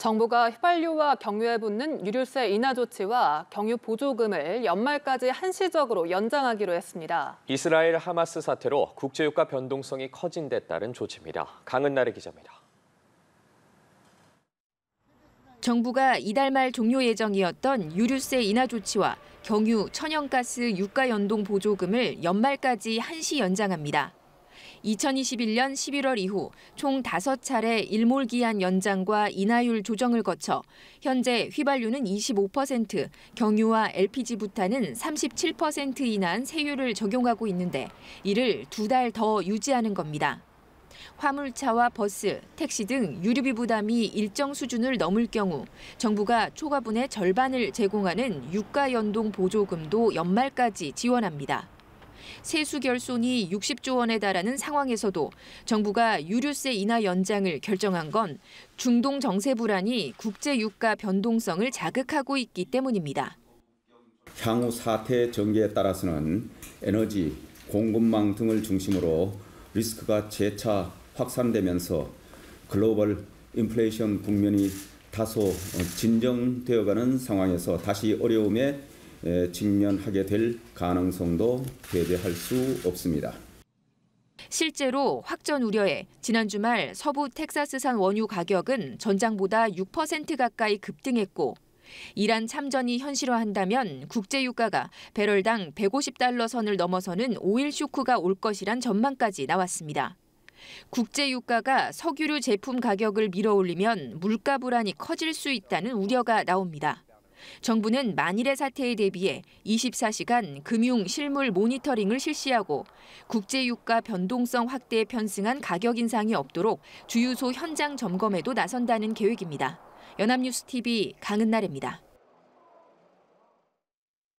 정부가 휘발유와 경유에 붙는 유류세 인하 조치와 경유 보조금을 연말까지 한시적으로 연장하기로 했습니다. 이스라엘 하마스 사태로 국제유가 변동성이 커진 데 따른 조치입니다. 강은나래 기자입니다. 정부가 이달 말 종료 예정이었던 유류세 인하 조치와 경유, 천연가스 유가 연동 보조금을 연말까지 한시 연장합니다. 2021년 11월 이후 총 5차례 일몰기한 연장과 인하율 조정을 거쳐 현재 휘발유는 25%, 경유와 LPG 부탄은 37% 인한 세율을 적용하고 있는데 이를 두 달 더 유지하는 겁니다. 화물차와 버스, 택시 등 유류비 부담이 일정 수준을 넘을 경우 정부가 초과분의 절반을 제공하는 유가 연동 보조금도 연말까지 지원합니다. 세수 결손이 60조 원에 달하는 상황에서도 정부가 유류세 인하 연장을 결정한 건 중동 정세 불안이 국제 유가 변동성을 자극하고 있기 때문입니다. 향후 사태 전개에 따라서는 에너지, 공급망 등을 중심으로 리스크가 재차 확산되면서 글로벌 인플레이션 국면이 다소 진정되어가는 상황에서 다시 어려움에 직면하게 될 가능성도 배제할 수 없습니다. 실제로 확전 우려에 지난 주말 서부 텍사스산 원유 가격은 전장보다 6% 가까이 급등했고 이란 참전이 현실화한다면 국제 유가가 배럴당 150달러 선을 넘어서는 오일 쇼크가 올 것이란 전망까지 나왔습니다. 국제 유가가 석유류 제품 가격을 밀어올리면 물가 불안이 커질 수 있다는 우려가 나옵니다. 정부는 만일의 사태에 대비해 24시간 금융 실물 모니터링을 실시하고 국제유가 변동성 확대에 편승한 가격 인상이 없도록 주유소 현장 점검에도 나선다는 계획입니다. 연합뉴스 TV 강은날입니다.